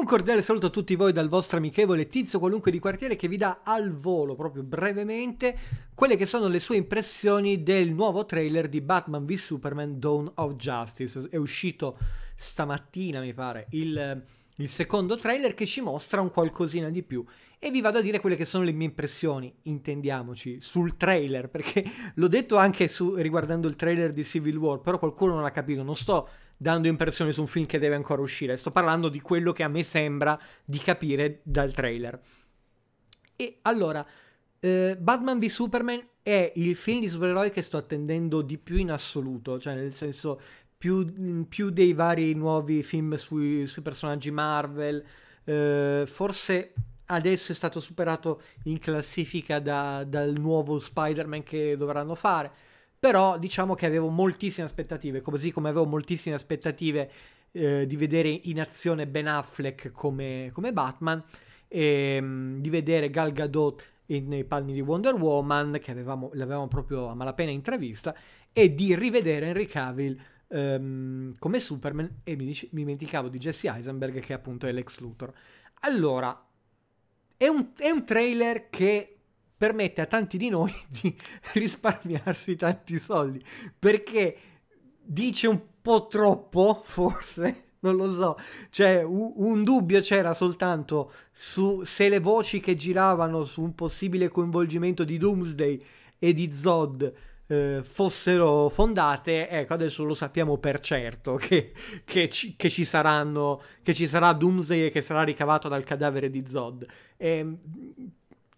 Un cordiale saluto a tutti voi dal vostro amichevole Tizio qualunque di quartiere che vi dà al volo proprio brevemente quelle che sono le sue impressioni del nuovo trailer di Batman v Superman Dawn of Justice. È uscito stamattina, mi pare, il, il secondo trailer che ci mostra un qualcosina di più e vi vado a dire quelle che sono le mie impressioni, intendiamoci, sul trailer, perché l'ho detto anche su, riguardando il trailer di Civil War, però qualcuno non ha capito, non sto dando impressioni su un film che deve ancora uscire, sto parlando di quello che a me sembra di capire dal trailer. E allora, eh, Batman v Superman è il film di supereroi che sto attendendo di più in assoluto, cioè nel senso più, più dei vari nuovi film sui, sui personaggi Marvel, eh, forse adesso è stato superato in classifica da, dal nuovo Spider-Man che dovranno fare. Però diciamo che avevo moltissime aspettative, così come avevo moltissime aspettative eh, di vedere in azione Ben Affleck come, come Batman, e, ehm, mh, di vedere Gal Gadot in, nei panni di Wonder Woman, che avevamo, l'avevamo proprio a malapena intravista, e di rivedere Henry Cavill um, come Superman, e mi, dice, mi dimenticavo di Jesse Eisenberg che appunto è l'ex Luthor. Allora, è un, è un trailer che permette a tanti di noi di risparmiarsi tanti soldi, perché dice un po' troppo, forse, non lo so, cioè un dubbio c'era soltanto su se le voci che giravano su un possibile coinvolgimento di Doomsday e di Zod eh, fossero fondate, ecco adesso lo sappiamo per certo che, che, ci, che, ci, saranno, che ci sarà Doomsday e che sarà ricavato dal cadavere di Zod. E, ehm,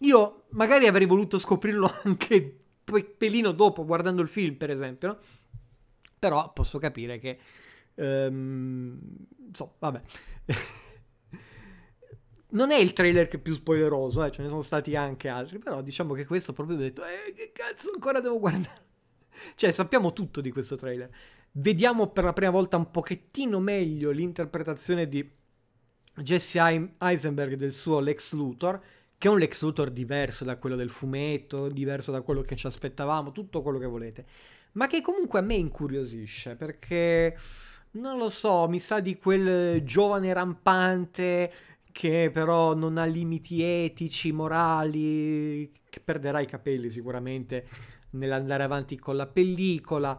io magari avrei voluto scoprirlo anche pelino dopo, guardando il film per esempio, no? però posso capire che... Um, ehm, so, vabbè. non è il trailer che è più spoileroso, eh, ce ne sono stati anche altri, però diciamo che questo proprio ho detto, eh, che cazzo ancora devo guardare? cioè, sappiamo tutto di questo trailer. Vediamo per la prima volta un pochettino meglio l'interpretazione di Jesse Eisenberg del suo Lex Luthor, che è un Lex Luthor diverso da quello del fumetto, diverso da quello che ci aspettavamo, tutto quello che volete, ma che comunque a me incuriosisce, perché non lo so, mi sa di quel giovane rampante che però non ha limiti etici, morali, che perderà i capelli sicuramente nell'andare avanti con la pellicola.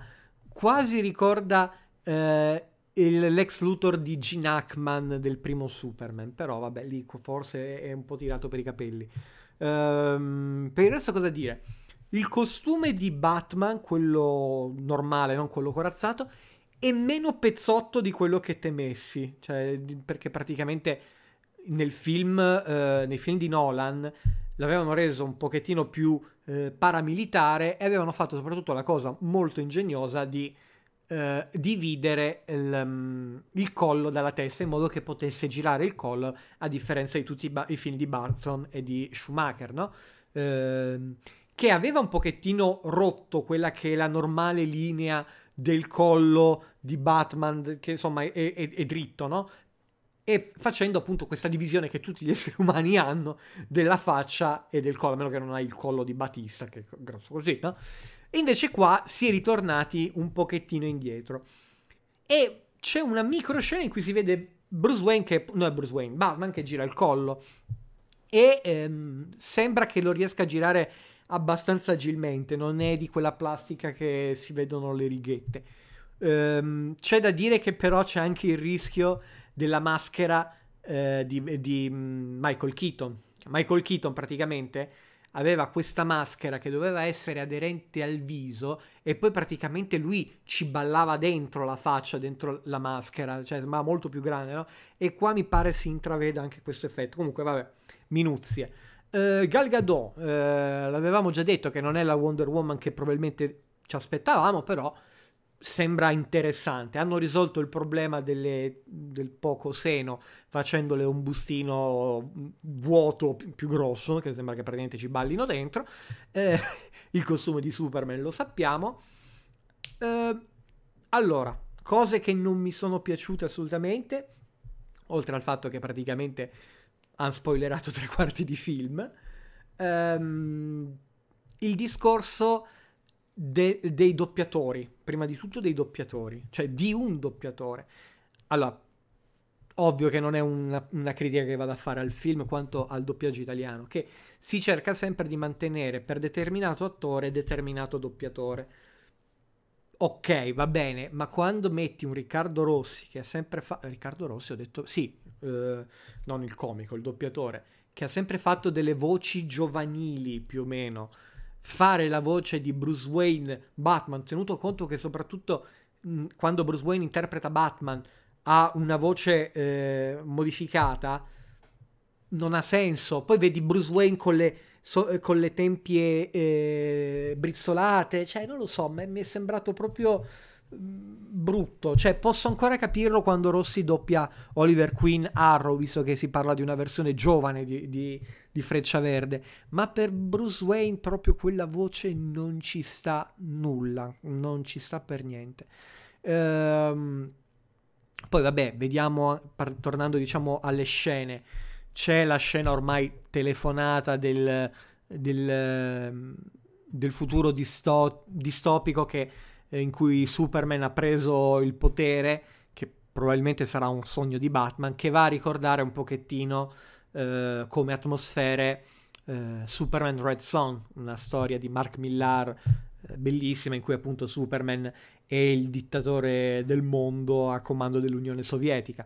Quasi ricorda eh, il, l'ex Luthor di Gene Hackman del primo Superman, però vabbè, lì forse è un po' tirato per i capelli. Ehm, per il resto cosa dire? Il costume di Batman, quello normale, non quello corazzato, è meno pezzotto di quello che temessi, cioè perché praticamente nel film, eh, nei film di Nolan l'avevano reso un pochettino più eh, paramilitare e avevano fatto soprattutto la cosa molto ingegnosa di eh, dividere il, um, il, collo dalla testa in modo che potesse girare il collo a differenza di tutti i, ba- i film di Barton e di Schumacher, no? Ehm, che aveva un pochettino rotto quella che è la normale linea del collo di Batman, che insomma è, è, è dritto, no? e facendo appunto questa divisione che tutti gli esseri umani hanno della faccia e del collo, a meno che non hai il collo di Batista, che è grosso così, no? E invece qua si è ritornati un pochettino indietro. E c'è una micro scena in cui si vede Bruce Wayne che... no è Bruce Wayne, Batman che gira il collo. E ehm, sembra che lo riesca a girare abbastanza agilmente, non è di quella plastica che si vedono le righette. Ehm, c'è da dire che però c'è anche il rischio della maschera eh, di, di, mm, Michael Keaton. Michael Keaton praticamente aveva questa maschera che doveva essere aderente al viso e poi praticamente lui ci ballava dentro la faccia, dentro la maschera, cioè, ma molto più grande, no? E qua mi pare si intraveda anche questo effetto. Comunque, vabbè, minuzie. Uh, Gal Gadot, uh, l'avevamo già detto che non è la Wonder Woman che probabilmente ci aspettavamo, però sembra interessante. Hanno risolto il problema delle, del poco seno facendole un bustino vuoto più grosso, che sembra che praticamente ci ballino dentro. Eh, il costume di Superman lo sappiamo. Eh, allora, cose che non mi sono piaciute assolutamente, oltre al fatto che praticamente hanno spoilerato tre quarti di film. Ehm, il discorso de- dei doppiatori, prima di tutto dei doppiatori, cioè di un doppiatore. Allora, ovvio che non è una, una, critica che vado a fare al film quanto al doppiaggio italiano, che si cerca sempre di mantenere per determinato attore determinato doppiatore. Ok, va bene, ma quando metti un Riccardo Rossi che ha sempre fatto... Riccardo Rossi ho detto... Sì, eh, non il comico, il doppiatore, che ha sempre fatto delle voci giovanili più o meno fare la voce di Bruce Wayne Batman, tenuto conto che soprattutto mh, quando Bruce Wayne interpreta Batman ha una voce eh, modificata, non ha senso. Poi vedi Bruce Wayne con le, so, eh, con le tempie eh, brizzolate, cioè non lo so, mi è sembrato proprio brutto, cioè posso ancora capirlo quando Rossi doppia Oliver Queen Arrow, visto che si parla di una versione giovane di, di, di, Freccia Verde, ma per Bruce Wayne proprio quella voce non ci sta nulla, non ci sta per niente. Ehm, poi vabbè, vediamo, par- tornando diciamo alle scene, c'è la scena ormai telefonata del, del, del futuro disto- distopico che eh, in cui Superman ha preso il potere, che probabilmente sarà un sogno di Batman, che va a ricordare un pochettino eh, come atmosfere eh, Superman Red Son, una storia di Mark Millar eh, bellissima in cui appunto Superman è il dittatore del mondo a comando dell'Unione Sovietica.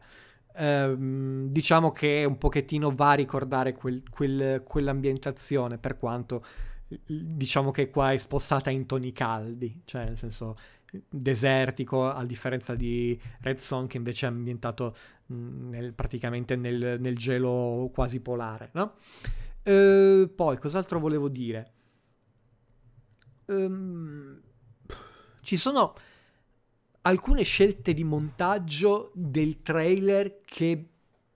Ehm, diciamo che un pochettino va a ricordare quel, quel, quell'ambientazione, per quanto diciamo che qua è spostata in toni caldi, cioè nel senso desertico, a differenza di Red Song che invece è ambientato mm, nel, praticamente nel, nel, gelo quasi polare, no? E eh, poi, cos'altro volevo dire? Ehm, ci sono alcune scelte di montaggio del trailer che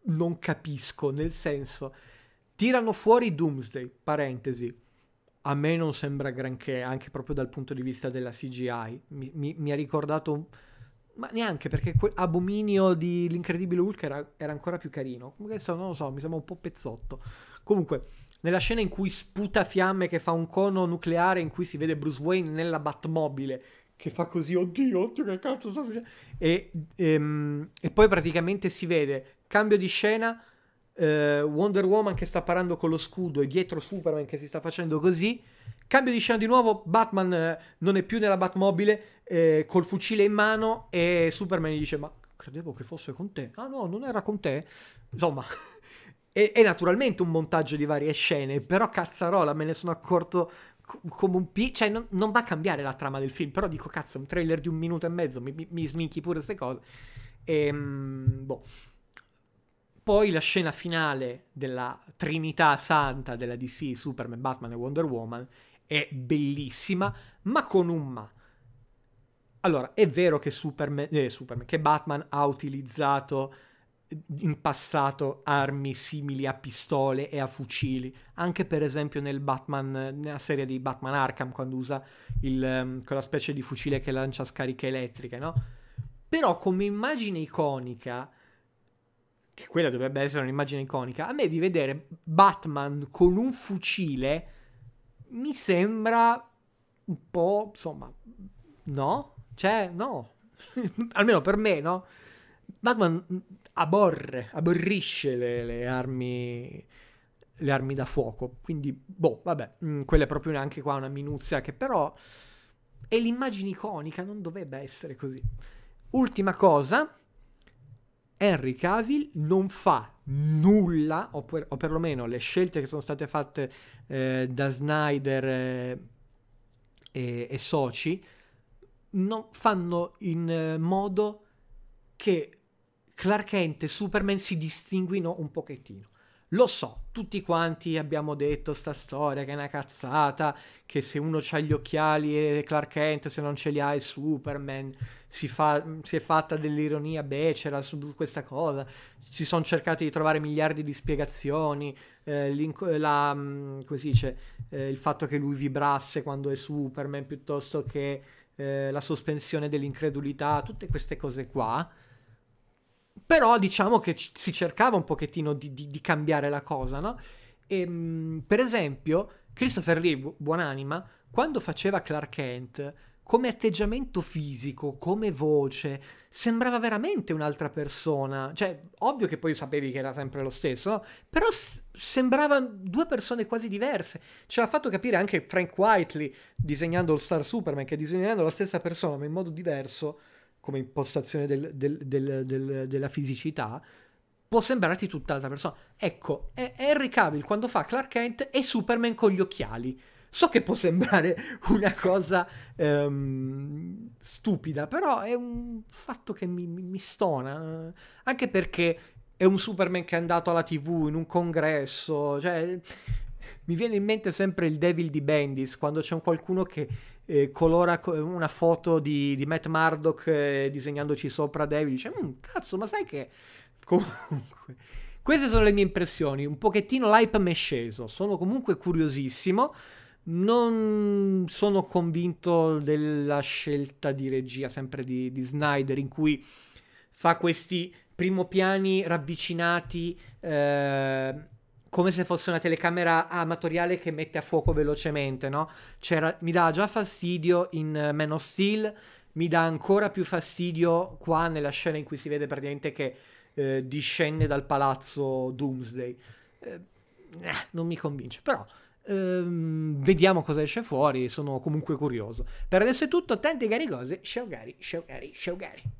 non capisco, nel senso, tirano fuori Doomsday, parentesi, a me non sembra granché, anche proprio dal punto di vista della CGI. Mi, mi, mi ha ricordato, ma neanche perché que- Abominio di L'Incredibile Hulk era, era, ancora più carino. Adesso non lo so, mi sembra un po' pezzotto. Comunque, nella scena in cui sputa fiamme che fa un cono nucleare, in cui si vede Bruce Wayne nella Batmobile, che fa così, oddio, oddio, che cazzo sto facendo? E, ehm, e poi praticamente si vede, cambio di scena, eh, Wonder Woman che sta parando con lo scudo e dietro Superman che si sta facendo così. Cambio di scena di nuovo, Batman eh, non è più nella Batmobile eh, col fucile in mano e Superman gli dice ma credevo che fosse con te. Ah no, non era con te. Insomma, è, è naturalmente un montaggio di varie scene, però cazzarola, me ne sono accorto come un P, cioè non, non, va a cambiare la trama del film, però dico cazzo, un trailer di un minuto e mezzo, mi, mi, mi sminchi pure queste cose. E, ehm, boh. Poi la scena finale della Trinità Santa della DC, Superman, Batman e Wonder Woman, è bellissima, ma con un ma. Allora, è vero che, Superman, eh, Superman, che Batman ha utilizzato in passato armi simili a pistole e a fucili, anche per esempio nel Batman, nella serie di Batman Arkham, quando usa il, ehm, quella specie di fucile che lancia scariche elettriche, no? Però come immagine iconica che quella dovrebbe essere un'immagine iconica, a me di vedere Batman con un fucile mi sembra un po', insomma, no? Cioè, no. Almeno per me, no? Batman aborre, aborrisce le, le armi le armi da fuoco. Quindi, boh, vabbè, mh, mm, quella è proprio neanche qua una minuzia che però è l'immagine iconica, non dovrebbe essere così. Ultima cosa, Henry Cavill non fa nulla, o, per, o perlomeno le scelte che sono state fatte eh, da Snyder eh, e, e, soci, non fanno in eh, modo che Clark Kent e Superman si distinguino un pochettino. Lo so, tutti quanti abbiamo detto sta storia che è una cazzata, che se uno ha gli occhiali e Clark Kent, se non ce li ha è Superman, si, fa, si è fatta dell'ironia becera su questa cosa, si sono cercati di trovare miliardi di spiegazioni, eh, la, mm, dice, eh, il fatto che lui vibrasse quando è Superman piuttosto che eh, la sospensione dell'incredulità, tutte queste cose qua però diciamo che c- si cercava un pochettino di, di, di cambiare la cosa, no? E, ehm, per esempio, Christopher Lee, bu- buonanima, quando faceva Clark Kent, come atteggiamento fisico, come voce, sembrava veramente un'altra persona. Cioè, ovvio che poi sapevi che era sempre lo stesso, no? però s- sembravano due persone quasi diverse. Ce l'ha fatto capire anche Frank Whiteley, disegnando il Star Superman, che disegnando la stessa persona, ma in modo diverso, come impostazione del, del, del, della fisicità, può sembrarti tutt'altra persona. Ecco, è Henry Cavill quando fa Clark Kent e Superman con gli occhiali. So che può sembrare una cosa um, stupida, però è un fatto che mi, mi, stona, anche perché è un Superman che è andato alla TV in un congresso, cioè mi viene in mente sempre il Devil di Bendis, quando c'è qualcuno che eh, colora una foto di, di Matt Murdock eh, disegnandoci sopra David, dice, mm, cazzo, ma sai che... Comunque... Queste sono le mie impressioni, un pochettino l'hype mi è sceso, sono comunque curiosissimo, non sono convinto della scelta di regia sempre di, di Snyder in cui fa questi primo piani ravvicinati eh, come se fosse una telecamera amatoriale che mette a fuoco velocemente, no? C'era, mi dà già fastidio in eh, Man of Steel, mi dà ancora più fastidio qua nella scena in cui si vede praticamente che eh, discende dal palazzo Doomsday. Eh, eh non mi convince, però ehm, vediamo cosa esce fuori, sono comunque curioso. Per adesso è tutto, tanti garigosi, ciao gari, ciao gari, ciao gari.